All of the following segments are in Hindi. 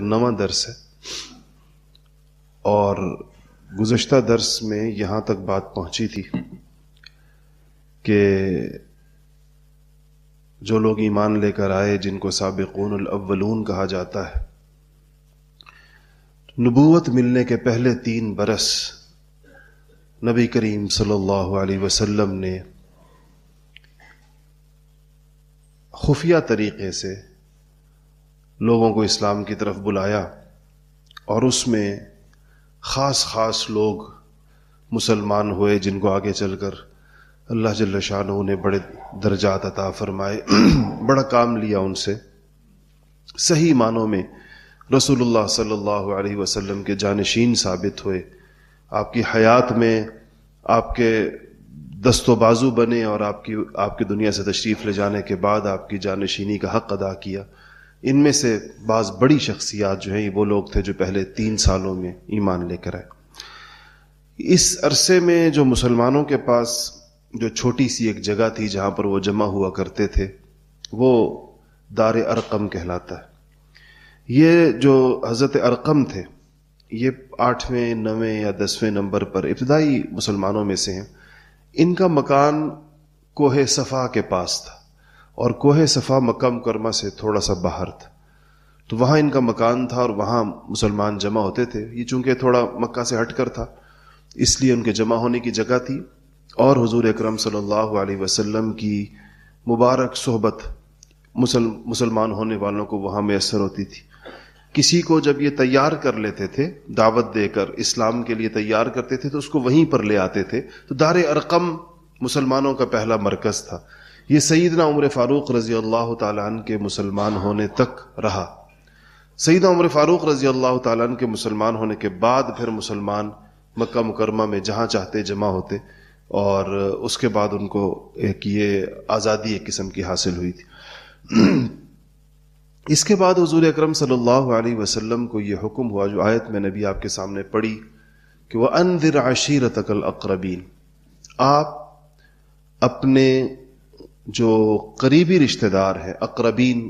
नवा दर्स है और गुज्त दर्स में यहां तक बात पहुंची थी कि जो लोग ईमान लेकर आए जिनको सबकून अव्वलून कहा जाता है नबूवत मिलने के पहले तीन बरस नबी करीम सल्लल्लाहु अलैहि वसल्लम ने खुफिया तरीके से लोगों को इस्लाम की तरफ बुलाया और उसमें ख़ास ख़ास लोग मुसलमान हुए जिनको आगे चलकर अल्लाह जल्ल शाह ने बड़े दर्जात अता फरमाए बड़ा काम लिया उनसे सही मानों में रसूलुल्लाह सल्लल्लाहु अलैहि वसल्लम के जानशीन साबित हुए आपकी हयात में आपके दस्तोबाजू बने और आपकी आपकी दुनिया से तशरीफ़ ले जाने के बाद आपकी जानशीनी का हक़ अदा किया इनमें से बाज़ बड़ी शख्सियात जो हैं वो लोग थे जो पहले तीन सालों में ईमान लेकर आए इस अरसे में जो मुसलमानों के पास जो छोटी सी एक जगह थी जहाँ पर वो जमा हुआ करते थे वो दार अरकम कहलाता है ये जो हज़रत अरकम थे ये आठवें नवें या दसवें नंबर पर इब्तदाई मुसलमानों में से हैं इनका मकान कोहे सफ़ा के पास था और कोहे सफ़ा मक्का मुकरमा से थोड़ा सा बाहर था तो वहाँ इनका मकान था और वहाँ मुसलमान जमा होते थे ये चूंकि थोड़ा मक्का से हटकर था इसलिए उनके जमा होने की जगह थी और हजूर अक्रम वसम की मुबारक सोहबत मुसल मुसलमान होने वालों को वहाँ मैसर होती थी किसी को जब ये तैयार कर लेते थे दावत देकर इस्लाम के लिए तैयार करते थे तो उसको वहीं पर ले आते थे तो दार अरकम मुसलमानों का पहला मरकज़ था ये सईदना उम्र फ़ारूक रज़ी अल्लाह तन के मुसलमान होने तक रहा सईदना उम्र फ़ारूक रज़ी अल्लाह तन के मुसलमान होने के बाद फिर मुसलमान मक्का मुकरमा में जहाँ चाहते जमा होते और उसके बाद उनको एक ये आज़ादी एक किस्म की हासिल हुई थी इसके बाद हजूर अक्रम वसल्लम को यह हुक्म हुआ जो आयत में नबी आपके सामने पढ़ी कि वह अनदिर आशीर तकल अक्रबीन आप अपने जो करीबी रिश्तेदार हैं अकरबीन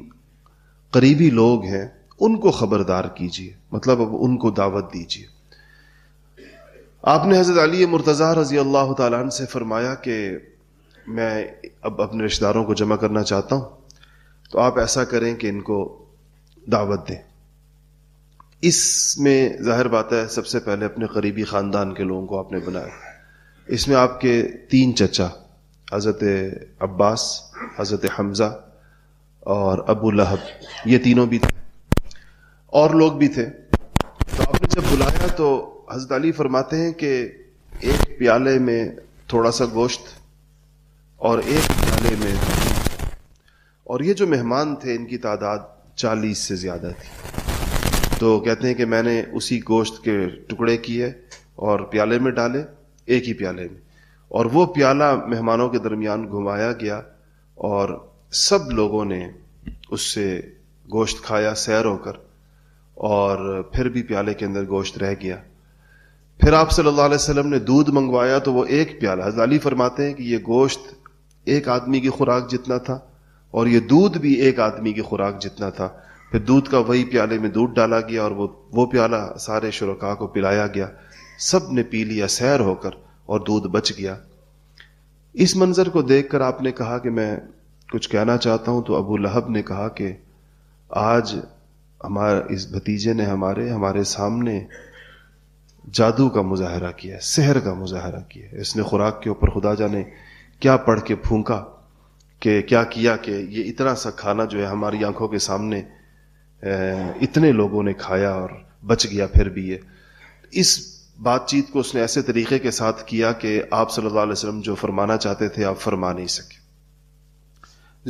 करीबी लोग हैं उनको खबरदार कीजिए मतलब अब उनको दावत दीजिए आपने हजरत अली मुर्तज़ा रजी अल्लाह तन से फरमाया कि मैं अब अपने रिश्तेदारों को जमा करना चाहता हूं तो आप ऐसा करें कि इनको दावत दें इसमें जाहिर बात है सबसे पहले अपने करीबी ख़ानदान के लोगों को आपने बनाया इसमें आपके तीन चचा हज़रत अब्बास हज़रत हमज़ा और अबू लहब ये तीनों भी थे और लोग भी थे तो आपने जब बुलाया तो हजरत अली फरमाते हैं कि एक प्याले में थोड़ा सा गोश्त और एक प्याले में और ये जो मेहमान थे इनकी तादाद चालीस से ज़्यादा थी तो कहते हैं कि मैंने उसी गोश्त के टुकड़े किए और प्याले में डाले एक ही प्याले में और वो प्याला मेहमानों के दरमियान घुमाया गया और सब लोगों ने उससे गोश्त खाया सैर होकर और फिर भी प्याले के अंदर गोश्त रह गया फिर आप सल्लल्लाहु अलैहि वसल्लम ने दूध मंगवाया तो वो एक प्याला हजाली फरमाते हैं कि ये गोश्त एक आदमी की खुराक जितना था और ये दूध भी एक आदमी की खुराक जितना था फिर दूध का वही प्याले में दूध डाला गया और वो वो प्याला सारे शुरा को पिलाया गया सब ने पी लिया सैर होकर और दूध बच गया इस मंजर को देखकर आपने कहा कि मैं कुछ कहना चाहता हूं तो अबू लहब ने कहा कि आज हमारे इस भतीजे ने हमारे हमारे सामने जादू का मुजाहरा किया शहर सहर का मुजाहरा किया इसने खुराक के ऊपर खुदा जाने क्या पढ़ के फूका कि क्या किया कि ये इतना सा खाना जो है हमारी आंखों के सामने इतने लोगों ने खाया और बच गया फिर भी ये इस बातचीत को उसने ऐसे तरीके के साथ किया कि आप सल्लल्लाहु अलैहि वसल्लम जो फरमाना चाहते थे आप फरमा नहीं सके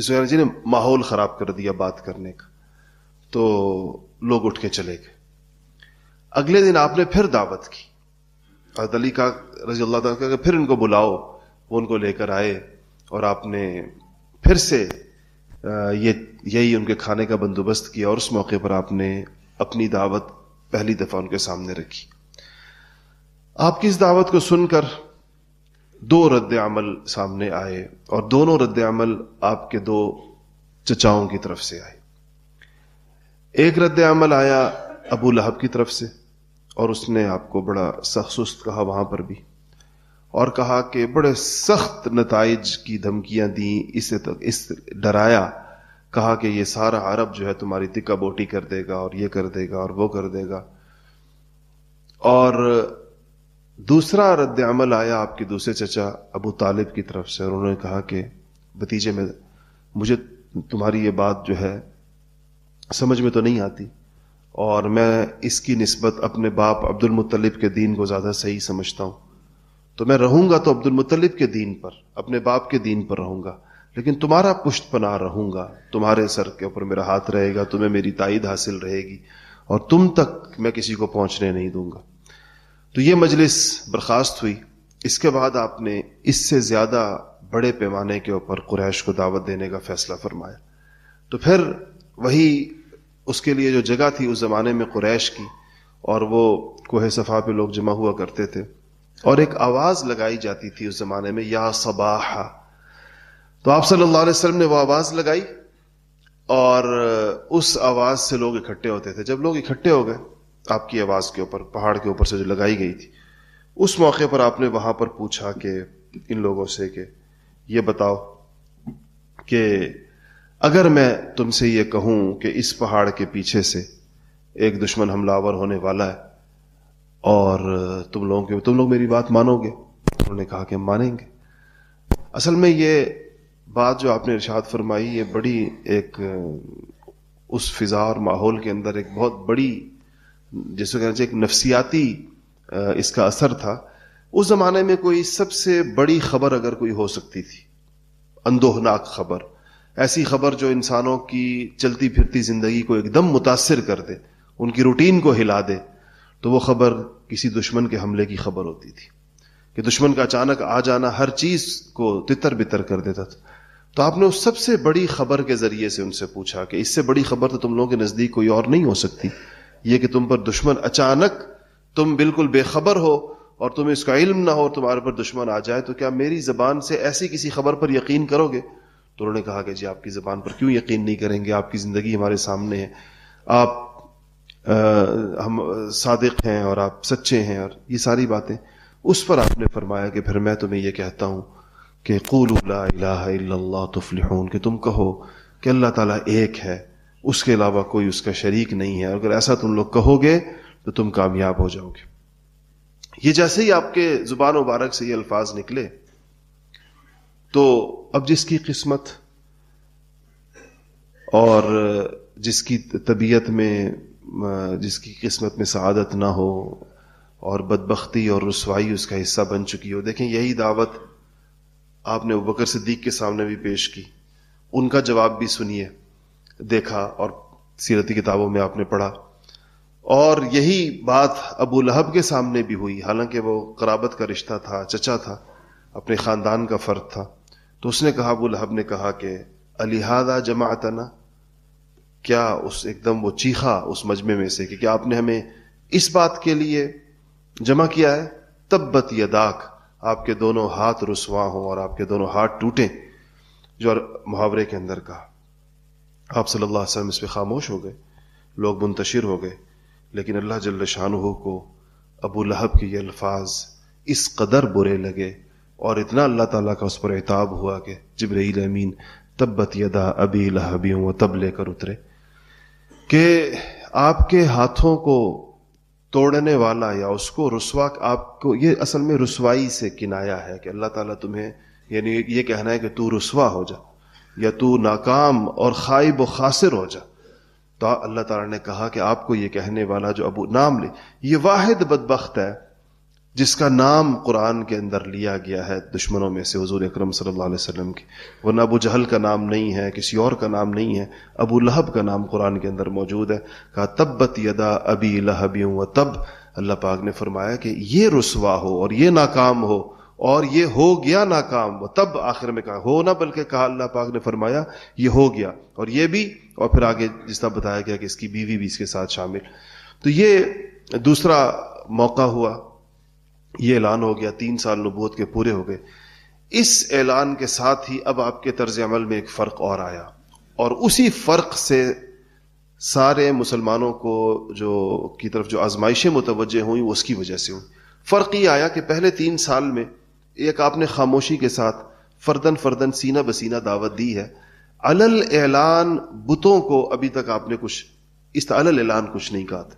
जिसमें जी ने माहौल खराब कर दिया बात करने का तो लोग उठ के चले गए अगले दिन आपने फिर दावत की हजरत अली का रजी अल्लाह का फिर इनको बुलाओ वो उनको लेकर आए और आपने फिर से ये यही उनके खाने का बंदोबस्त किया और उस मौके पर आपने अपनी दावत पहली दफ़ा उनके सामने रखी आपकी इस दावत को सुनकर दो रद्द अमल सामने आए और दोनों रद्द अमल आपके दो चचाओं की तरफ से आए एक रद्द अमल आया अबू लहब की तरफ से और उसने आपको बड़ा सख्त सुस्त कहा वहां पर भी और कहा कि बड़े सख्त नतज की धमकियां दी इसे तक इस डराया कहा कि ये सारा अरब जो है तुम्हारी तिक्का बोटी कर देगा और ये कर देगा और वो कर देगा और दूसरा रद्द अमल आया आपके दूसरे चचा अबू तालिब की तरफ से और उन्होंने कहा कि भतीजे में मुझे तुम्हारी ये बात जो है समझ में तो नहीं आती और मैं इसकी नस्बत अपने बाप अब्दुल मुत्तलिब के दीन को ज़्यादा सही समझता हूं तो मैं रहूंगा तो अब्दुल मुतलिब के दीन पर अपने बाप के दीन पर रहूंगा लेकिन तुम्हारा पुष्ट पना रहूंगा तुम्हारे सर के ऊपर मेरा हाथ रहेगा तुम्हें मेरी ताइद हासिल रहेगी और तुम तक मैं किसी को पहुंचने नहीं दूंगा तो ये मजलिस बर्खास्त हुई इसके बाद आपने इससे ज्यादा बड़े पैमाने के ऊपर कुरैश को दावत देने का फैसला फरमाया तो फिर वही उसके लिए जो जगह थी उस ज़माने में कुरैश की और वो कोह सफ़ा पे लोग जमा हुआ करते थे और एक आवाज़ लगाई जाती थी उस ज़माने में या सबाह तो आप सल्लल्लाहु अलैहि वसल्लम ने वो आवाज़ लगाई और उस आवाज़ से लोग इकट्ठे होते थे जब लोग इकट्ठे हो गए आपकी आवाज़ के ऊपर पहाड़ के ऊपर से जो लगाई गई थी उस मौके पर आपने वहां पर पूछा कि इन लोगों से कि ये बताओ कि अगर मैं तुमसे ये कहूं कि इस पहाड़ के पीछे से एक दुश्मन हमलावर होने वाला है और तुम लोगों के तुम लोग मेरी बात मानोगे उन्होंने कहा कि हम मानेंगे असल में ये बात जो आपने इर्शाद फरमाई ये बड़ी एक उस फिज़ा और माहौल के अंदर एक बहुत बड़ी जिसको कहना चाहिए एक नफसियाती इसका असर था उस जमाने में कोई सबसे बड़ी खबर अगर कोई हो सकती थी अंदोहनाक खबर ऐसी खबर जो इंसानों की चलती फिरती जिंदगी को एकदम मुतासर कर दे उनकी रूटीन को हिला दे तो वो खबर किसी दुश्मन के हमले की खबर होती थी कि दुश्मन का अचानक आ जाना हर चीज को तितर बितर कर देता था तो आपने उस सबसे बड़ी खबर के जरिए से उनसे पूछा कि इससे बड़ी खबर तो तुम लोगों के नजदीक कोई और नहीं हो सकती यह कि तुम पर दुश्मन अचानक तुम बिल्कुल बेखबर हो और तुम्हें इसका इल्म ना हो और तुम्हारे पर दुश्मन आ जाए तो क्या मेरी जबान से ऐसी किसी खबर पर यकीन करोगे तो उन्होंने कहा कि जी आपकी जबान पर क्यों यकीन नहीं करेंगे आपकी जिंदगी हमारे सामने है आप आ, हम सादिक हैं और आप सच्चे हैं और ये सारी बातें उस पर आपने फरमाया कि फिर मैं तुम्हें यह कहता हूं कि कूल तुफलिहून कि तुम कहो कि अल्लाह ताला एक है उसके अलावा कोई उसका शरीक नहीं है अगर ऐसा तुम लोग कहोगे तो तुम कामयाब हो जाओगे ये जैसे ही आपके जुबान मुबारक से ये अल्फाज निकले तो अब जिसकी किस्मत और जिसकी तबीयत में जिसकी किस्मत में सआदत ना हो और बदबख्ती और रसवाई उसका हिस्सा बन चुकी हो देखें यही दावत आपने बकर सिद्दीक के सामने भी पेश की उनका जवाब भी सुनिए देखा और सीरती किताबों में आपने पढ़ा और यही बात अबू लहब के सामने भी हुई हालांकि वो कराबत का रिश्ता था चचा था अपने ख़ानदान का फ़र्द था तो उसने कहा अबू लहब ने कहा कि अलिहादा जमातना क्या उस एकदम वो चीखा उस मजमे में से कि क्या आपने हमें इस बात के लिए जमा किया है तब्बत यदाक आपके दोनों हाथ रुसवा हों और आपके दोनों हाथ टूटें जो मुहावरे के अंदर कहा आप सल्लल्लाहु अलैहि वसल्लम इस पर खामोश हो गए लोग मुंतशिर हो गए लेकिन अल्लाह जल्ल शाह को अबू लहब के ये अल्फाज इस कदर बुरे लगे और इतना अल्लाह ताला का उस पर एहताब हुआ कि जबरील अमीन तब्बत यदा अबी लहबी व तब लेकर उतरे कि आपके हाथों को तोड़ने वाला या उसको रसवा आपको ये असल में रसवाई से किनाया है कि अल्लाह ताला तुम्हें यानी ये कहना है कि तू रसवा हो जा या तू नाकाम और खाइब व खासिर हो जा तो अल्लाह ताला ने कहा कि आपको ये कहने वाला जो अबू नाम ले ये वाहिद बदबख्त है जिसका नाम कुरान के अंदर लिया गया है दुश्मनों में से हजूर अक्रम सल्लाम की वरना अबू जहल का नाम नहीं है किसी और का नाम नहीं है अबू लहब का नाम कुरान के अंदर मौजूद है कहा तब्बत यदा अबी लहबी व तब अल्लाह पाक ने फरमाया कि ये रसवा हो और ये नाकाम हो और ये हो गया नाकाम वो तब आखिर में कहा हो ना बल्कि कहा अल्लाह पाक ने फरमाया ये हो गया और ये भी और फिर आगे जिस तरह बताया गया कि इसकी बीवी भी इसके साथ शामिल तो ये दूसरा मौका हुआ ये ऐलान हो गया तीन साल नबूत के पूरे हो गए इस ऐलान के साथ ही अब आपके तर्ज अमल में एक फ़र्क और आया और उसी फ़र्क से सारे मुसलमानों को जो की तरफ जो आजमाइशें मुतवजह हुई उसकी वजह से हुई फ़र्क ये आया कि पहले तीन साल में एक आपने खामोशी के साथ फर्दन फर्दन सीना बसीना दावत दी है अलल एलान बुतों को अभी तक आपने कुछ इस अलल एलान कुछ नहीं कहा था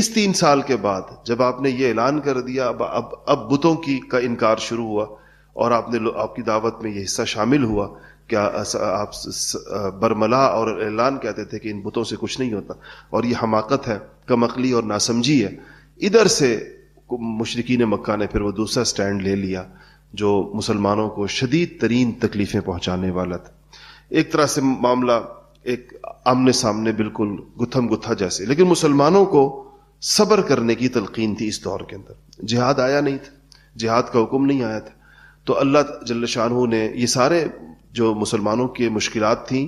इस तीन साल के बाद जब आपने ये ऐलान कर दिया अब अब अब बुतों की का इनकार शुरू हुआ और आपने आपकी दावत में यह हिस्सा शामिल हुआ क्या आप बरमला और ऐलान कहते थे कि इन बुतों से कुछ नहीं होता और ये हमाकत है कमकली और नासमझी है इधर से मशरकिन मक्का ने फिर वो दूसरा स्टैंड ले लिया जो मुसलमानों को शदीद तरीन तकलीफें पहुंचाने वाला था एक तरह से मामला एक आमने सामने बिल्कुल गुथम गुथा जैसे लेकिन मुसलमानों को सबर करने की तलकीन थी इस दौर के अंदर जिहाद आया नहीं था जिहाद का हुक्म नहीं आया था तो अल्लाह जल्ल शाहू ने ये सारे जो मुसलमानों की मुश्किल थी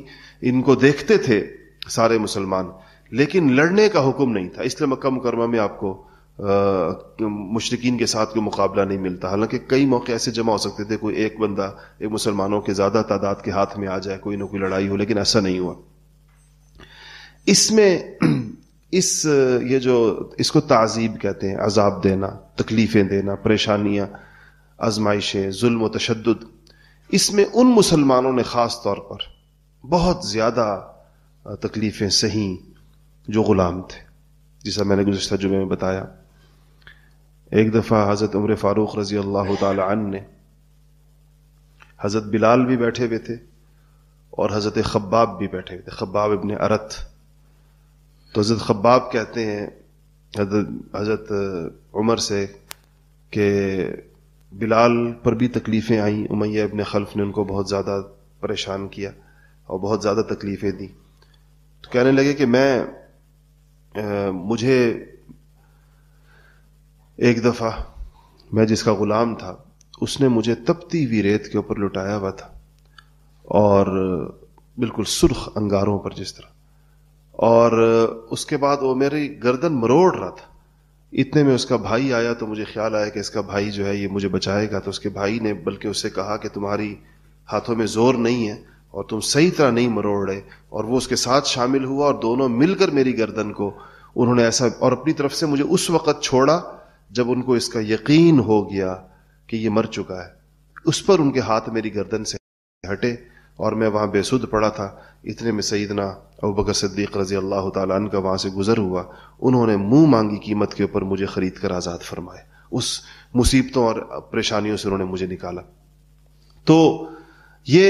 इनको देखते थे सारे मुसलमान लेकिन लड़ने का हुक्म नहीं था इसलिए मक्का मुकरमा में आपको मुशरकिन के साथ कोई मुकाबला नहीं मिलता हालांकि कई मौके ऐसे जमा हो सकते थे कोई एक बंदा एक मुसलमानों के ज़्यादा तादाद के हाथ में आ जाए कोई ना कोई लड़ाई हो लेकिन ऐसा नहीं हुआ इसमें इस ये जो इसको तहजीब कहते हैं अजाब देना तकलीफ़ें देना परेशानियाँ आजमाइशें जुल्म तशद इसमें उन मुसलमानों ने ख़ास तौर पर बहुत ज़्यादा तकलीफ़ें सही जो ग़ुलाम थे जैसा मैंने गुजशत जुमे में बताया एक दफ़ा हज़रत उम्र फ़ारूक रज़ी अल्लाह तन ने हज़रत बिलाल भी बैठे हुए थे और हज़रत खब्बाब भी बैठे हुए थे खब्बाब इबन अरत तो हज़रत खब्बाब कहते हैं हज़रत उमर से कि बिलाल पर भी तकलीफ़ें आईं उमैया इबन खल्फ ने उनको बहुत ज़्यादा परेशान किया और बहुत ज़्यादा तकलीफ़ें दी तो कहने लगे कि मैं आ, मुझे एक दफा मैं जिसका गुलाम था उसने मुझे तपती हुई रेत के ऊपर लुटाया हुआ था और बिल्कुल सुर्ख अंगारों पर जिस तरह और उसके बाद वो मेरी गर्दन मरोड़ रहा था इतने में उसका भाई आया तो मुझे ख्याल आया कि इसका भाई जो है ये मुझे बचाएगा तो उसके भाई ने बल्कि उससे कहा कि तुम्हारी हाथों में जोर नहीं है और तुम सही तरह नहीं मरोड़ रहे और वो उसके साथ शामिल हुआ और दोनों मिलकर मेरी गर्दन को उन्होंने ऐसा और अपनी तरफ से मुझे उस वक़्त छोड़ा जब उनको इसका यकीन हो गया कि ये मर चुका है उस पर उनके हाथ मेरी गर्दन से हटे और मैं वहां बेसुद पड़ा था इतने में सईदना अब बकर सद्दीक रजी अल्लाह तन का वहां से गुजर हुआ उन्होंने मुंह मांगी कीमत के ऊपर मुझे खरीद कर आज़ाद फरमाए उस मुसीबतों और परेशानियों से उन्होंने मुझे निकाला तो ये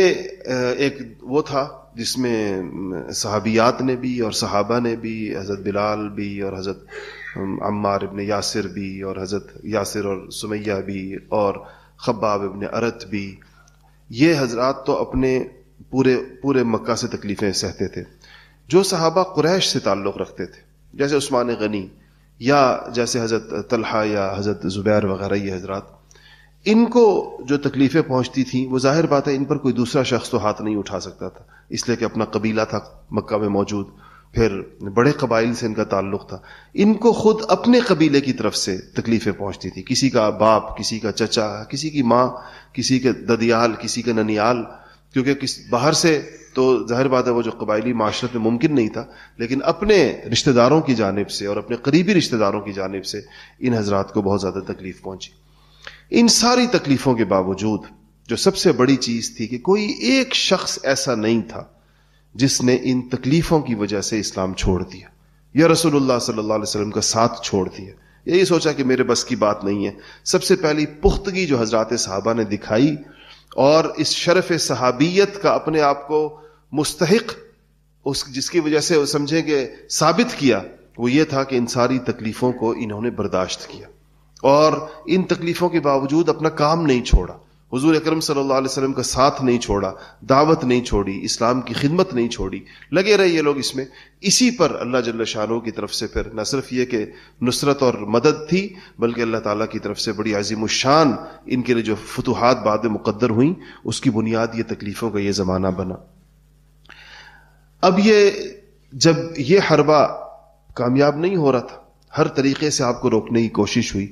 एक वो था जिसमें सहाबियात ने भी और सहाबा ने भी हज़रत बिलाल भी और हज़रत अम्मार इबन यासिर भी और हज़रत यासिर और सुमैया भी और खब्बाब इबन अरत भी ये हजरात तो अपने पूरे पूरे मक्का से तकलीफ़ें सहते थे जो सहाबा क्रैश से ताल्लुक़ रखते थे जैसे उस्मान गनी या जैसे हज़रत तलहा या हज़रत ज़ुबैर वगैरह ये हजरात इनको जो तकलीफ़ें पहुंचती थी वो जाहिर बात है इन पर कोई दूसरा शख्स तो हाथ नहीं उठा सकता था इसलिए कि अपना कबीला था मक्का में मौजूद फिर बड़े कबाइल से इनका ताल्लुक था इनको खुद अपने कबीले की तरफ से तकलीफें पहुंचती थी किसी का बाप किसी का चचा किसी की माँ किसी के ददियाल किसी के ननियाल क्योंकि किस बाहर से तो जाहिर बात है वो जो कबायली माशरत में मुमकिन नहीं था लेकिन अपने रिश्तेदारों की जानब से और अपने करीबी रिश्तेदारों की जानब से इन हजरात को बहुत ज़्यादा तकलीफ पहुंची इन सारी तकलीफ़ों के बावजूद जो सबसे बड़ी चीज़ थी कि कोई एक शख्स ऐसा नहीं था जिसने इन तकलीफों की वजह से इस्लाम छोड़ दिया या रसूलुल्लाह सल्लल्लाहु अलैहि वसल्लम का साथ छोड़ दिया यही सोचा कि मेरे बस की बात नहीं है सबसे पहली पुख्तगी जो हजरत साहबा ने दिखाई और इस शरफ सहाबियत का अपने आप को मुस्तक उस जिसकी वजह से समझेंगे कि साबित किया वो ये था कि इन सारी तकलीफों को इन्होंने बर्दाश्त किया और इन तकलीफों के बावजूद अपना काम नहीं छोड़ा हजूर अक्रम सल्लाम का साथ नहीं छोड़ा दावत नहीं छोड़ी इस्लाम की खिदमत नहीं छोड़ी लगे रहे ये लोग इसमें इसी पर अल्लाह जल्ला की तरफ से फिर न सिर्फ ये कि नुसरत और मदद थी बल्कि अल्लाह ताली की तरफ से बड़ी अजीम शान इनके लिए जो फतूहत बाद मुकदर हुई उसकी बुनियाद ये तकलीफ़ों का यह ज़माना बना अब ये जब ये हरबा कामयाब नहीं हो रहा था हर तरीके से आपको रोकने की कोशिश हुई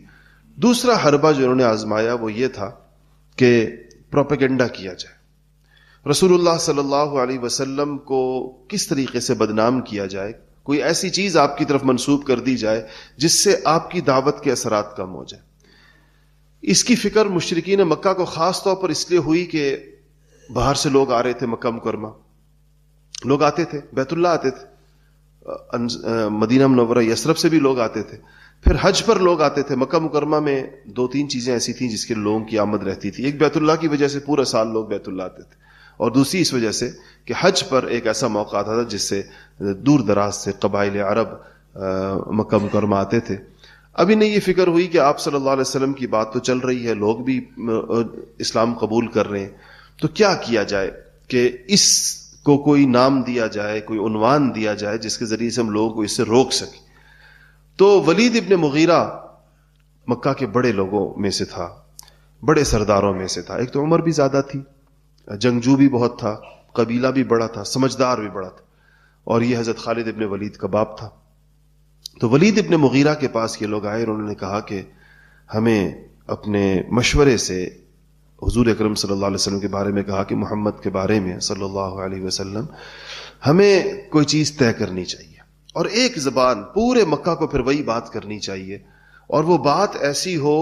दूसरा हरबा जो इन्होंने आजमाया वो ये था के प्रोपेगेंडा किया जाए रसूलुल्लाह सल्लल्लाहु अलैहि वसल्लम को किस तरीके से बदनाम किया जाए कोई ऐसी चीज आपकी तरफ मंसूब कर दी जाए जिससे आपकी दावत के असरात कम हो जाए इसकी फिक्र मुशरकिन मक्का को खास तौर पर इसलिए हुई कि बाहर से लोग आ रहे थे मक्का मुकरमा लोग आते थे बैतुल्ला आते थे अं- अं- मदीना मनवरा यसरफ से भी लोग आते थे फिर हज पर लोग आते थे मक्का मुकरमा में दो तीन चीज़ें ऐसी थी जिसके लोगों की आमद रहती थी एक बैतुल्ला की वजह से पूरा साल लोग बैतुल्ला आते थे और दूसरी इस वजह से कि हज पर एक ऐसा मौका आता था जिससे दूर दराज से कबाइल अरब मक्का मुकरमा आते थे अभी नहीं ये फिक्र हुई कि आप सल्ला वसलम की बात तो चल रही है लोग भी इस्लाम कबूल कर रहे हैं तो क्या किया जाए कि इसको कोई नाम दिया जाए कोई उनवान दिया जाए जिसके ज़रिए से हम लोगों को इससे रोक सकें तो वलीद इबन मुगीरा मक्का के बड़े लोगों में से था बड़े सरदारों में से था एक तो उम्र भी ज्यादा थी जंगजू भी बहुत था कबीला भी बड़ा था समझदार भी बड़ा था और ये हजरत खालिद इबन वलीद का बाप था तो वलीद इबन मुगीरा के पास ये लोग आए और उन्होंने कहा कि हमें अपने मशवरे से हजूर अक्रम सल्लल्लाहु अलैहि वसल्लम के बारे में कहा कि मोहम्मद के बारे में सल्लल्लाहु अलैहि वसल्लम हमें कोई चीज़ तय करनी चाहिए और एक जबान पूरे मक्का को फिर वही बात करनी चाहिए और वो बात ऐसी हो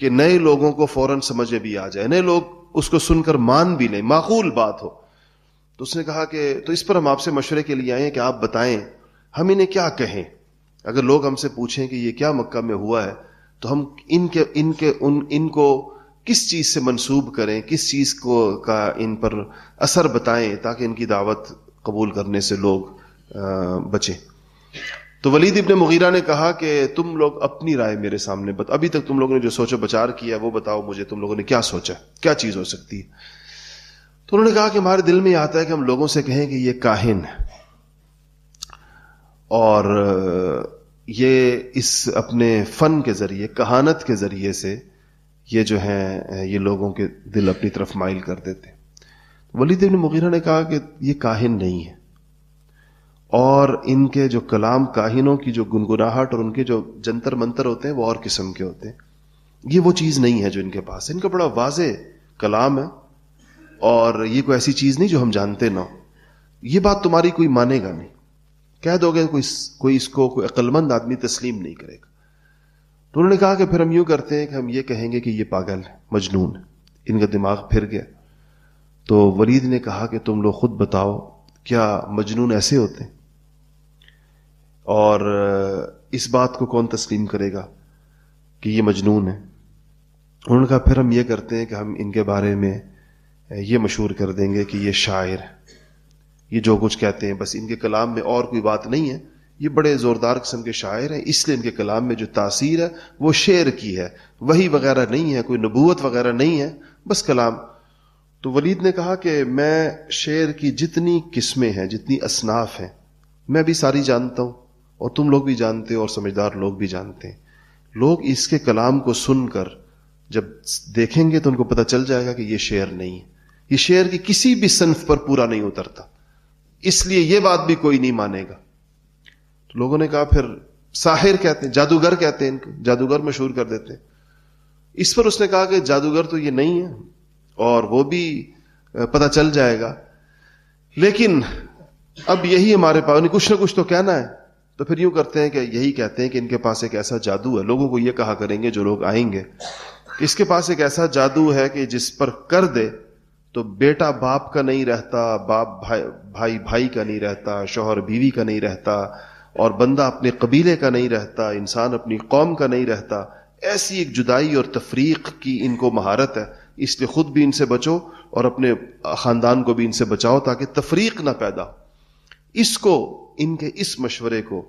कि नए लोगों को फौरन समझ में भी आ जाए नए लोग उसको सुनकर मान भी लें माकूल बात हो तो उसने कहा कि तो इस पर हम आपसे मशवरे के लिए आए हैं कि आप बताएं हम इन्हें क्या कहें अगर लोग हमसे पूछें कि ये क्या मक्का में हुआ है तो हम इनके इनके उन इनको किस चीज से मंसूब करें किस चीज को का इन पर असर बताएं ताकि इनकी दावत कबूल करने से लोग बचें तो वलीद इबन मुगीरा ने कहा कि तुम लोग अपनी राय मेरे सामने बत अभी तक तुम लोगों ने जो सोचा बचार किया वो बताओ मुझे तुम लोगों ने क्या सोचा क्या चीज हो सकती है तो उन्होंने कहा कि हमारे दिल में आता है कि हम लोगों से कहें कि ये काहिन है और ये इस अपने फन के जरिए कहानत के जरिए से ये जो है ये लोगों के दिल अपनी तरफ माइल कर देते वलीद इबन मुगीरा ने कहा कि ये काहिन नहीं है और इनके जो कलाम काहिनों की जो गुनगुनाहट और उनके जो जंतर मंतर होते हैं वो और किस्म के होते हैं ये वो चीज़ नहीं है जो इनके पास है इनका बड़ा वाज कलाम है और ये कोई ऐसी चीज़ नहीं जो हम जानते ना हो ये बात तुम्हारी कोई मानेगा नहीं कह दोगे कोई कोई इसको कोई अक्लमंद आदमी तस्लीम नहीं करेगा तो उन्होंने कहा कि फिर हम यूं करते हैं कि हम ये कहेंगे कि ये पागल है मजनून है इनका दिमाग फिर गया तो वरीद ने कहा कि तुम लोग खुद बताओ क्या मजनून ऐसे होते हैं और इस बात को कौन तस्लीम करेगा कि ये मजनून है उन्होंने कहा फिर हम ये करते हैं कि हम इनके बारे में ये मशहूर कर देंगे कि ये शायर है ये जो कुछ कहते हैं बस इनके कलाम में और कोई बात नहीं है ये बड़े ज़ोरदार किस्म के शायर हैं इसलिए इनके कलाम में जो तासीर है वो शेर की है वही वगैरह नहीं है कोई नबूत वगैरह नहीं है बस कलाम तो वलीद ने कहा कि मैं शेर की जितनी किस्में हैं जितनी असनाफ हैं मैं भी सारी जानता हूँ और तुम लोग भी जानते हो और समझदार लोग भी जानते हैं लोग इसके कलाम को सुनकर जब देखेंगे तो उनको पता चल जाएगा कि ये शेर नहीं है ये शेर की किसी भी सन्फ पर पूरा नहीं उतरता इसलिए ये बात भी कोई नहीं मानेगा तो लोगों ने कहा फिर साहिर कहते हैं जादूगर कहते हैं इनको जादूगर मशहूर कर देते हैं इस पर उसने कहा कि जादूगर तो ये नहीं है और वो भी पता चल जाएगा लेकिन अब यही हमारे पास कुछ ना कुछ तो कहना है तो फिर यूं करते हैं कि यही कहते हैं कि इनके पास एक ऐसा जादू है लोगों को यह कहा करेंगे जो लोग आएंगे इसके पास एक ऐसा जादू है कि जिस पर कर दे तो बेटा बाप का नहीं रहता बाप भाई भाई भाई का नहीं रहता शोहर बीवी का नहीं रहता और बंदा अपने कबीले का नहीं रहता इंसान अपनी कौम का नहीं रहता ऐसी एक जुदाई और तफरीक की इनको महारत है इसलिए खुद भी इनसे बचो और अपने खानदान को भी इनसे बचाओ ताकि तफरीक ना पैदा इसको इनके इस मशवरे को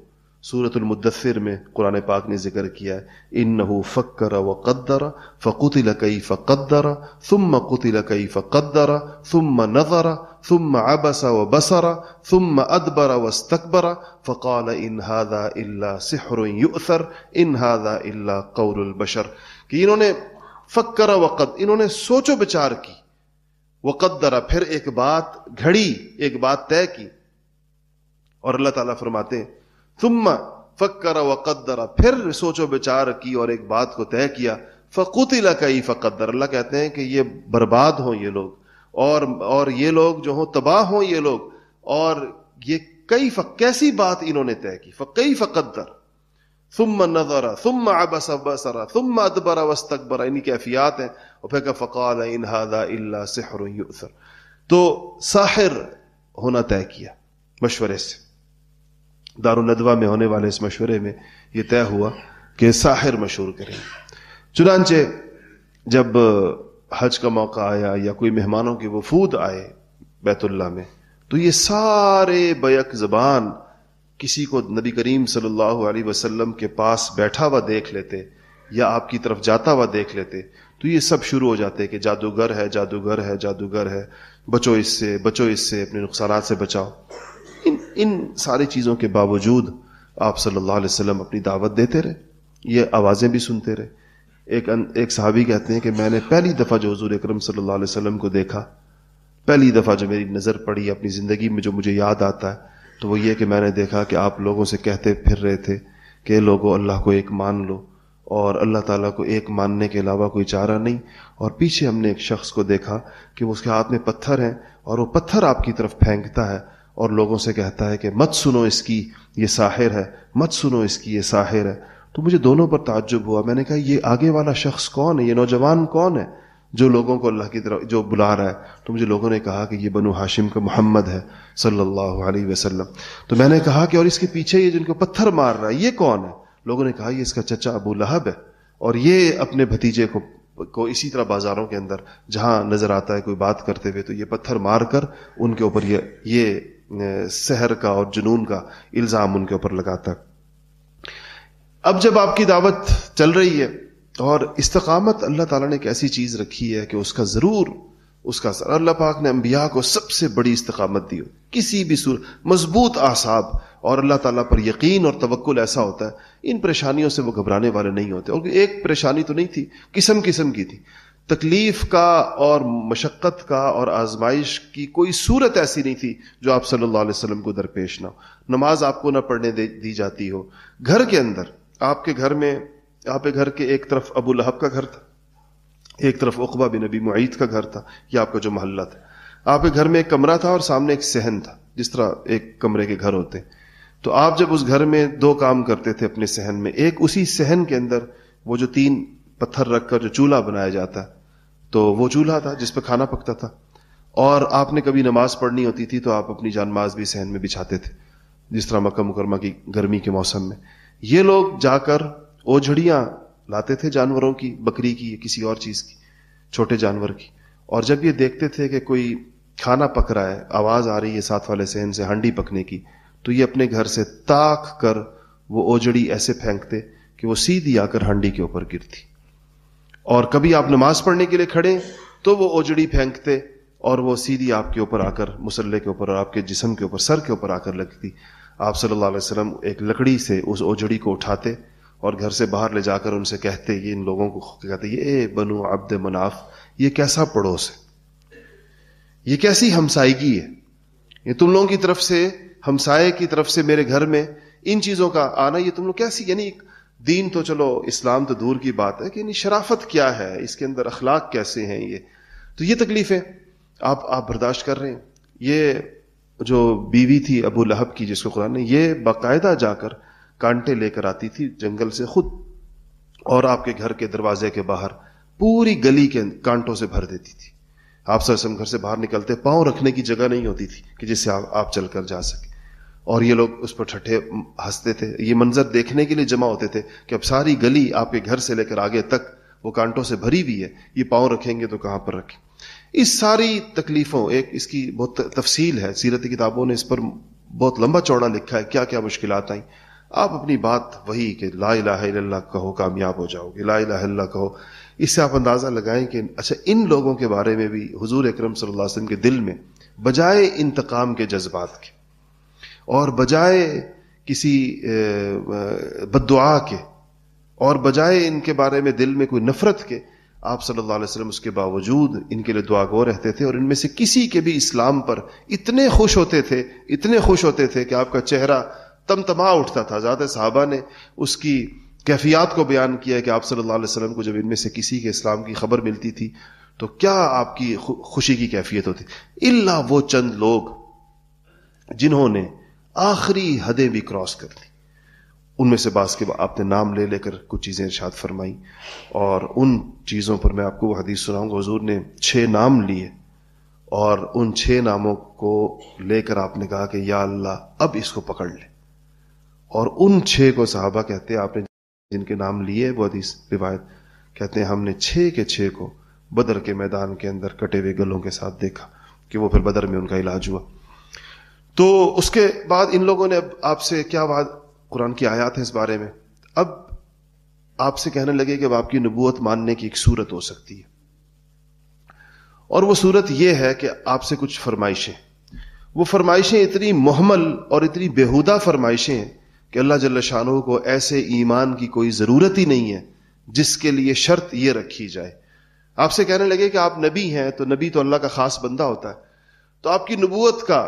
सूरतुल मुद्दसर में कुरान पाक ने जिक्र किया है इन नहु फ़क्र व कद्दर फ़कुतिल कई फ़क़दर सुम कुतिल कई फ़क़दर सुम नजर सुम अबस व बसर सुम अदबर व स्तकबर फ़काल इन हादा इल्ला सिहर युसर इन हादा इल्ला बशर कि इन्होंने फ़क्र व कद इन्होंने सोचो विचार की वक़दरा फिर एक बात घड़ी एक बात तय की और अल्लाह ताला फरमाते हैं सुम्मा फक्कर वक़दरा फिर सोचो विचार की और एक बात को तय किया फ़कुतिला कई फ़कदर अल्लाह कहते हैं कि ये बर्बाद हों ये लोग और और ये लोग जो हों तबाह हों ये लोग और ये कई फक, कैसी बात इन्होंने तय की फ़कई फ़कदर सुम नजरा सुम अबस अबसरा सुम अदबरा वस्तकबरा इन कैफियात हैं और फिर फ़काल इन हादा इल्ला सहर तो साहिर होना तय किया मशवरे से दारुलदवा में होने वाले इस मशवरे में यह तय हुआ कि साहिर मशहूर करें चुनानचे जब हज का मौका आया या कोई मेहमानों के वफूद आए बैतुल्ला में तो ये सारे बैक जबान किसी को नबी करीम सल्लल्लाहु अलैहि वसल्लम के पास बैठा हुआ देख लेते या आपकी तरफ जाता हुआ देख लेते तो ये सब शुरू हो जाते कि जादूगर है जादूगर है जादूगर है बचो इससे बचो इससे अपने नुकसान से बचाओ इन सारी चीज़ों के बावजूद आप सल्लल्लाहु अलैहि वसल्लम अपनी दावत देते रहे ये आवाज़ें भी सुनते रहे एक एक साहबी कहते हैं कि मैंने पहली दफ़ा जो हजूर अक्रम सल्लल्लाहु अलैहि को देखा पहली दफ़ा जो मेरी नज़र पड़ी अपनी ज़िंदगी में जो मुझे याद आता है तो वो ये कि मैंने देखा कि आप लोगों से कहते फिर रहे थे कि लोगो अल्लाह को एक मान लो और अल्लाह ताला को एक मानने के अलावा कोई चारा नहीं और पीछे हमने एक शख्स को देखा कि वो उसके हाथ में पत्थर है और वो पत्थर आपकी तरफ फेंकता है और लोगों से कहता है कि मत सुनो इसकी ये साहिर है मत सुनो इसकी ये साहिर है तो मुझे दोनों पर ताज्जुब हुआ मैंने कहा ये आगे वाला शख्स कौन है ये नौजवान कौन है जो लोगों को अल्लाह की तरफ जो बुला रहा है तो मुझे लोगों ने कहा कि ये बनु हाशिम का मोहम्मद है सल्लल्लाहु अलैहि वसल्लम तो मैंने कहा कि और इसके पीछे ये जिनको पत्थर मार रहा है ये कौन है लोगों ने कहा ये इसका चचा अबू लहब है और ये अपने भतीजे को को इसी तरह बाजारों के अंदर जहां नजर आता है कोई बात करते हुए तो ये पत्थर मार कर उनके ऊपर ये ये सहर का और जुनून का इल्ज़ाम उनके ऊपर लगाता अब जब आपकी दावत चल रही है और इस्तकामत अल्लाह ताला ने एक ऐसी चीज़ रखी है कि उसका ज़रूर उसका असर अल्लाह पाक ने अम्बिया को सबसे बड़ी इस्तकामत दी हो किसी भी सूर मजबूत आसाब और अल्लाह ताला पर यकीन और तवक्ल ऐसा होता है इन परेशानियों से वो घबराने वाले नहीं होते और एक परेशानी तो नहीं थी किस्म किस्म की थी तकलीफ का और मशक्क़त का और आजमाइश की कोई सूरत ऐसी नहीं थी जो आप सल्लल्लाहु अलैहि वसल्लम को दरपेश ना हो नमाज आपको ना पढ़ने दी जाती हो घर के अंदर आपके घर में आपके घर के एक तरफ अबू लहब का घर था एक तरफ उकबा बिन नबी मुईद का घर था यह आपका जो मोहल्ला था आपके घर में एक कमरा था और सामने एक सहन था जिस तरह एक कमरे के घर होते तो आप जब उस घर में दो काम करते थे अपने सहन में एक उसी सहन के अंदर वो जो तीन पत्थर रखकर जो चूल्हा बनाया जाता है तो वो चूल्हा था जिस पर खाना पकता था और आपने कभी नमाज पढ़नी होती थी तो आप अपनी जानमाज भी सहन में बिछाते थे जिस तरह मक्का मुकरमा की गर्मी के मौसम में ये लोग जाकर ओझड़ियां लाते थे जानवरों की बकरी की किसी और चीज की छोटे जानवर की और जब ये देखते थे कि कोई खाना पक रहा है आवाज आ रही है साथ वाले सहन से हंडी पकने की तो ये अपने घर से ताक कर वो ओझड़ी ऐसे फेंकते कि वो सीधी आकर हंडी के ऊपर गिरती और कभी आप नमाज पढ़ने के लिए खड़े तो वो ओजड़ी फेंकते और वो सीधी आपके ऊपर आकर मुसल्ले के ऊपर और आपके जिसम के ऊपर सर के ऊपर आकर लगती आप सल्लल्लाहु अलैहि वसल्लम एक लकड़ी से उस ओजड़ी को उठाते और घर से बाहर ले जाकर उनसे कहते ये इन लोगों को कहते ये बनो अब्द मनाफ ये कैसा पड़ोस है ये कैसी हमसायगी है ये तुम लोगों की तरफ से हमसाए की तरफ से मेरे घर में इन चीजों का आना ये तुम लोग कैसी यानी दीन तो चलो इस्लाम तो दूर की बात है कि नहीं शराफत क्या है इसके अंदर अखलाक कैसे हैं ये तो ये तकलीफ है आप आप बर्दाश्त कर रहे हैं ये जो बीवी थी अबू लहब की जिसको कुरान ने ये बाकायदा जाकर कांटे लेकर आती थी जंगल से खुद और आपके घर के दरवाजे के बाहर पूरी गली के कांटों से भर देती थी आप सरसम घर से बाहर निकलते पाँव रखने की जगह नहीं होती थी कि जिससे आप, चल चलकर जा सके और ये लोग उस पर ठट्ठे हंसते थे ये मंजर देखने के लिए जमा होते थे कि अब सारी गली आपके घर से लेकर आगे तक वो कांटों से भरी हुई है ये पाँव रखेंगे तो कहाँ पर रखें इस सारी तकलीफों एक इसकी बहुत तफसील है सीरत किताबों ने इस पर बहुत लंबा चौड़ा लिखा है क्या क्या मुश्किल आई आप अपनी बात वही कि ला इला कहो कामयाब हो जाओगे ला इला कहो इससे आप अंदाज़ा लगाएं कि अच्छा इन लोगों के बारे में भी हुजूर अकरम सल्लल्लाहु अलैहि वसल्लम के दिल में बजाय इंतकाम के जज्बात के और बजाय किसी बदुआ के और बजाय इनके बारे में दिल में कोई नफरत के आप सल्लल्लाहु अलैहि वसल्लम उसके बावजूद इनके लिए दुआ गो रहते थे और इनमें से किसी के भी इस्लाम पर इतने खुश होते थे इतने खुश होते थे कि आपका चेहरा तमतमा उठता था ज़्यादा साहबा ने उसकी कैफियात को बयान किया कि आप सल्लल्लाहु अलैहि वसल्लम को जब इनमें से किसी के इस्लाम की खबर मिलती थी तो क्या आपकी खुशी की कैफियत होती इल्ला वो चंद लोग जिन्होंने आखिरी हदें भी क्रॉस कर ली उनमें से बास के आपने नाम ले लेकर कुछ चीज़ें इर्शाद फरमाई और उन चीज़ों पर मैं आपको हदीस सुनाऊंगा हजूर ने छः नाम लिए और उन छः नामों को लेकर आपने कहा कि या अल्लाह अब इसको पकड़ ले और उन छः को साहबा कहते हैं आपने जिनके नाम लिए वो हदीस रिवायत कहते हैं हमने छः के छः को बदर के मैदान के अंदर कटे हुए गलों के साथ देखा कि वो फिर बदर में उनका इलाज हुआ तो उसके बाद इन लोगों ने अब आपसे क्या बात कुरान की आयात है इस बारे में अब आपसे कहने लगे कि अब आपकी नबूत मानने की एक सूरत हो सकती है और वो सूरत यह है कि आपसे कुछ फरमाइशें वो फरमाइशें इतनी मोहमल और इतनी बेहुदा फरमाइशें हैं कि अल्लाह जल्ल शाह को ऐसे ईमान की कोई ज़रूरत ही नहीं है जिसके लिए शर्त ये रखी जाए आपसे कहने लगे कि आप नबी हैं तो नबी तो अल्लाह का खास बंदा होता है तो आपकी नबूत का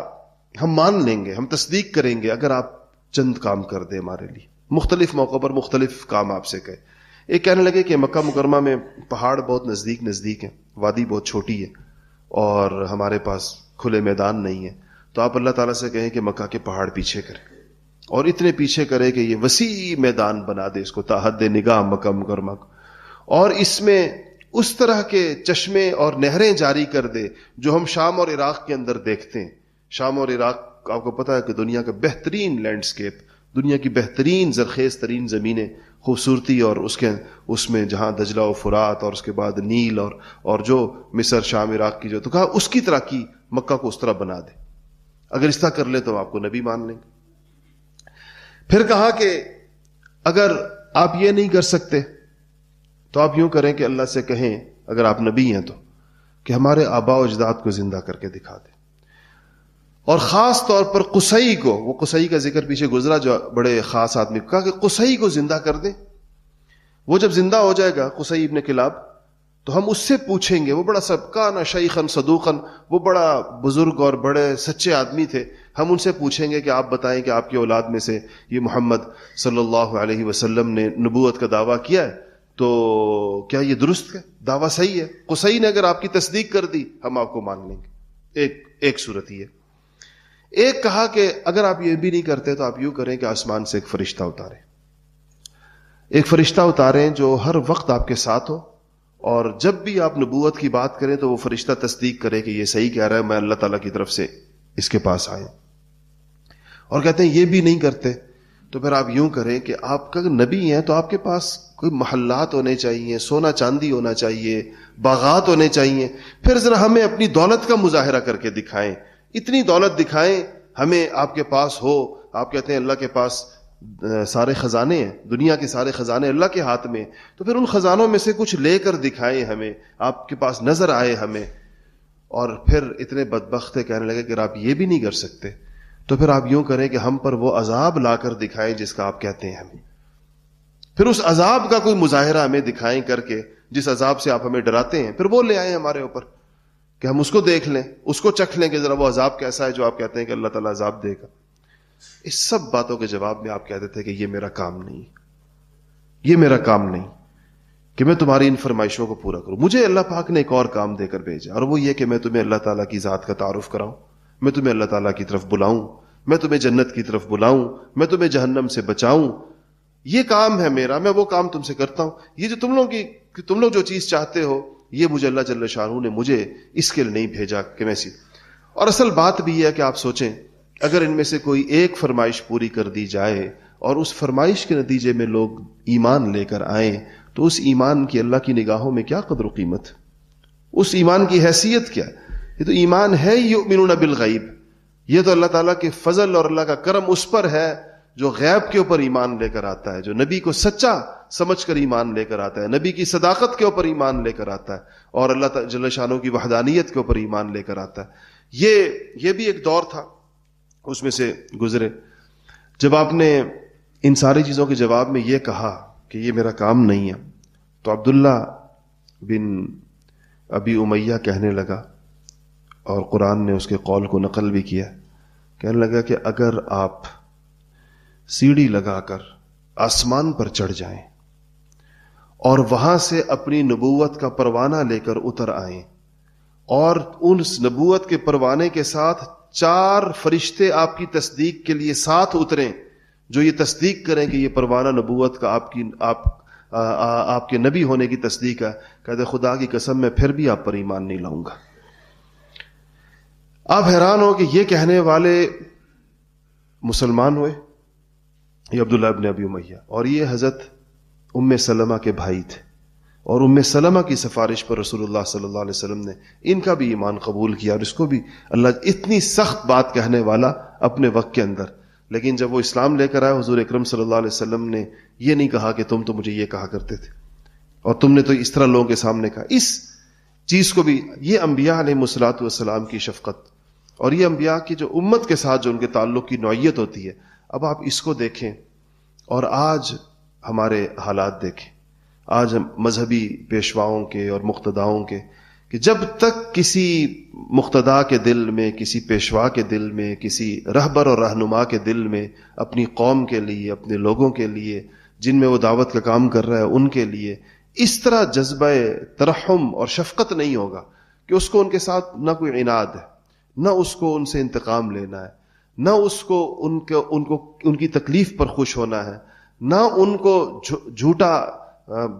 हम मान लेंगे हम तस्दीक करेंगे अगर आप चंद काम कर दें हमारे लिए मुख्तलिफ मौक़ों पर मुख्तलिफ काम आपसे कहे एक कहने लगे कि मक्का मुकरमा में पहाड़ बहुत नज़दीक नज़दीक है वादी बहुत छोटी है और हमारे पास खुले मैदान नहीं है तो आप अल्लाह ताला से कहें कि मक्का के पहाड़ पीछे करें और इतने पीछे करें कि ये वसी मैदान बना दे इसको ताहद निगाह मक्का मुकरमा को और इसमें उस तरह के चश्मे और नहरें जारी कर दे जो हम शाम और इराक़ के अंदर देखते हैं शाम और इराक आपको पता है कि दुनिया का बेहतरीन लैंडस्केप दुनिया की बेहतरीन जरखेज तरीन ज़मीनें खूबसूरती और उसके उसमें जहाँ दजला और फुरात और उसके बाद नील और और जो मिसर शाम इराक की जो तो कहा उसकी तरह की मक्का को उस तरह बना दे अगर इस तरह कर ले तो आपको नबी मान लेंगे फिर कहा कि अगर आप ये नहीं कर सकते तो आप यूं करें कि अल्लाह से कहें अगर आप नबी हैं तो कि हमारे आबा को जिंदा करके दिखा दें और खास तौर पर कुसई को वो कुसई का जिक्र पीछे गुजरा जो बड़े खास आदमी को कहा कि कुसई को जिंदा कर दे वो जब जिंदा हो जाएगा कुसई इबन किलाब तो हम उससे पूछेंगे वो बड़ा सबका सबकाना शईखन सदूकन वो बड़ा बुजुर्ग और बड़े सच्चे आदमी थे हम उनसे पूछेंगे कि आप बताएं कि आपकी औलाद में से ये मोहम्मद सल्लल्लाहु अलैहि वसल्लम ने नबूत का दावा किया है तो क्या ये दुरुस्त है दावा सही है कुसई ने अगर आपकी तस्दीक कर दी हम आपको मान लेंगे एक एक सूरत ही है एक कहा कि अगर आप यह भी नहीं करते तो आप यूं करें कि आसमान से एक फरिश्ता उतारें एक फरिश्ता उतारें जो हर वक्त आपके साथ हो और जब भी आप नबूत की बात करें तो वो फरिश्ता तस्दीक करे कि यह सही कह रहा है मैं अल्लाह तला की तरफ से इसके पास आए और कहते हैं यह भी नहीं करते तो फिर आप यूं करें कि आपका नबी हैं तो आपके पास कोई महल्लात होने चाहिए सोना चांदी होना चाहिए बागात होने चाहिए फिर जरा हमें अपनी दौलत का मुजाहरा करके दिखाएं इतनी दौलत दिखाएं हमें आपके पास हो आप कहते हैं अल्लाह के पास सारे ख़जाने हैं दुनिया के सारे ख़जाने अल्लाह के हाथ में तो फिर उन ख़जानों में से कुछ लेकर दिखाएं हमें आपके पास नज़र आए हमें और फिर इतने बदबख्त कहने लगे कि आप ये भी नहीं कर सकते तो फिर आप यूं करें कि हम पर वो अजाब लाकर दिखाएं जिसका आप कहते हैं हमें फिर उस अजाब का कोई मुजाहरा हमें दिखाएं करके जिस अजाब से आप हमें डराते हैं फिर वो ले आए हमारे ऊपर कि हम उसको देख लें उसको चख लें कि जरा वो अजाब कैसा है जो आप कहते हैं कि अल्लाह ताला अजाब देगा इस सब बातों के जवाब में आप कहते थे कि ये मेरा काम नहीं ये मेरा काम नहीं कि मैं तुम्हारी इन फरमाइशों को पूरा करूं मुझे अल्लाह पाक ने एक और काम देकर भेजा और वो ये कि मैं तुम्हें अल्लाह ताला की ज़ात का तारुफ कराऊं मैं तुम्हें अल्लाह ताला की तरफ बुलाऊं मैं तुम्हें जन्नत की तरफ बुलाऊं मैं तुम्हें जहन्नम से बचाऊं ये काम है मेरा मैं वो काम तुमसे करता हूं ये जो तुम लोग की तुम लोग जो चीज़ चाहते हो ये मुझे अल्लाह जल्ला शाहरू ने मुझे इसके लिए नहीं भेजा कि मैं सी और असल बात भी यह है कि आप सोचें अगर इनमें से कोई एक फरमाइश पूरी कर दी जाए और उस फरमाइश के नतीजे में लोग ईमान लेकर आए तो उस ईमान की अल्लाह की निगाहों में क्या कदर कीमत उस ईमान की हैसियत क्या ये तो ईमान है ही मिनून बिल गईब यह तो अल्लाह ताला के फजल और अल्लाह का करम उस पर है जो गैब के ऊपर ईमान लेकर आता है जो नबी को सच्चा समझ कर ईमान लेकर आता है नबी की सदाकत के ऊपर ईमान लेकर आता है और अल्लाह जल की वहदानियत के ऊपर ईमान लेकर आता है ये ये भी एक दौर था उसमें से गुजरे जब आपने इन सारी चीज़ों के जवाब में ये कहा कि ये मेरा काम नहीं है तो अब्दुल्ला बिन अभी उमैया कहने लगा और कुरान ने उसके कौल को नकल भी किया कहने लगा कि अगर आप सीढ़ी लगाकर आसमान पर चढ़ जाएं और वहां से अपनी नबूवत का परवाना लेकर उतर आए और उन नबूवत के परवाने के साथ चार फरिश्ते आपकी तस्दीक के लिए साथ उतरें जो ये तस्दीक करें कि ये परवाना नबूवत का आपकी आप आ, आ, आपके नबी होने की तस्दीक है कहते खुदा की कसम मैं फिर भी आप पर ईमान नहीं लाऊंगा आप हैरान हो कि ये कहने वाले मुसलमान हुए ये अब्दुल्ला अबिन अबी उमैया और ये हज़रत उम सलमा के भाई थे और उम सलमा की सिफारिश पर रसूलुल्लाह सल्लल्लाहु अलैहि वसल्लम ने इनका भी ईमान कबूल किया और इसको भी अल्लाह इतनी सख्त बात कहने वाला अपने वक्त के अंदर लेकिन जब वो इस्लाम लेकर आए हजूर अक्रम सल्ला वसलम ने यह नहीं कहा कि तुम तो मुझे ये कहा करते थे और तुमने तो इस तरह लोगों के सामने कहा इस चीज़ को भी ये अम्बिया मुसलात वसलाम की शफकत और ये अम्बिया की जो उम्मत के साथ जो उनके ताल्लुक की नौीयत होती है अब आप इसको देखें और आज हमारे हालात देखें आज मजहबी पेशवाओं के और मुख्तदाओं के कि जब तक किसी मुख्तदा के दिल में किसी पेशवा के दिल में किसी रहबर और रहनुमा के दिल में अपनी कौम के लिए अपने लोगों के लिए जिनमें वो दावत का काम कर रहा है उनके लिए इस तरह जज्बा तरहम और शफकत नहीं होगा कि उसको उनके साथ ना कोई इनाद है ना उसको उनसे इंतकाम लेना है न उसको उनको उनको उनकी तकलीफ पर खुश होना है ना उनको झूठा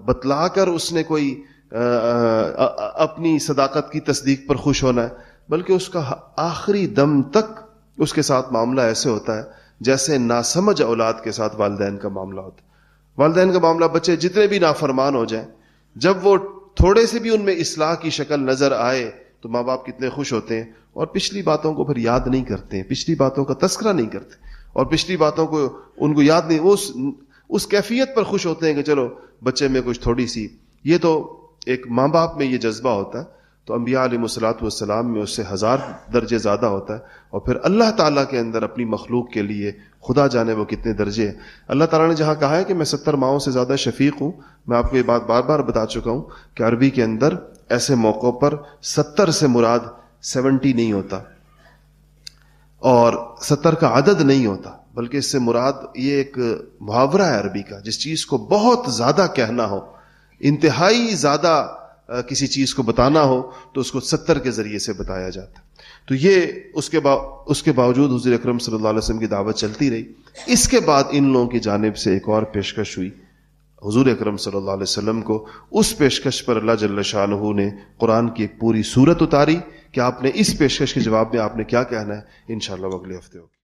बतलाकर उसने कोई आ, आ, अपनी सदाकत की तस्दीक पर खुश होना है बल्कि उसका आखिरी दम तक उसके साथ मामला ऐसे होता है जैसे नासमझ औलाद के साथ वालदेन का मामला होता है वालदेन का मामला बच्चे जितने भी नाफरमान हो जाएं जब वो थोड़े से भी उनमें इसलाह की शक्ल नजर आए तो माँ बाप कितने खुश होते हैं और पिछली बातों को फिर याद नहीं करते पिछली बातों का तस्करा नहीं करते और पिछली बातों को उनको याद नहीं उस उस कैफियत पर खुश होते हैं कि चलो बच्चे में कुछ थोड़ी सी ये तो एक माँ बाप में ये जज्बा होता है तो अम्बिया सलाम में उससे हज़ार दर्जे ज़्यादा होता है और फिर अल्लाह ताला के अंदर अपनी मखलूक के लिए खुदा जाने वो कितने दर्जे हैं अल्लाह ताला ने जहाँ कहा है कि मैं सत्तर माओं से ज़्यादा शफीक हूँ मैं आपको ये बात बार बार बता चुका हूँ कि अरबी के अंदर ऐसे मौक़ों पर सत्तर से मुराद सेवेंटी नहीं होता और सत्तर का अदद नहीं होता बल्कि इससे मुराद ये एक मुहावरा है अरबी का जिस चीज को बहुत ज्यादा कहना हो इंतहाई ज्यादा किसी चीज को बताना हो तो उसको सत्तर के जरिए से बताया जाता तो ये उसके बाव, उसके बावजूद हजूर अक्रम सल्लाम की दावत चलती रही इसके बाद इन लोगों की जानब से एक और पेशकश हुई हजूर अक्रम सल्ला वसम को उस पेशकश पर अल्लाह जल्ला ने कुरान की एक पूरी सूरत उतारी कि आपने इस पेशकश के जवाब में आपने क्या कहना है इन अगले हफ्ते होगी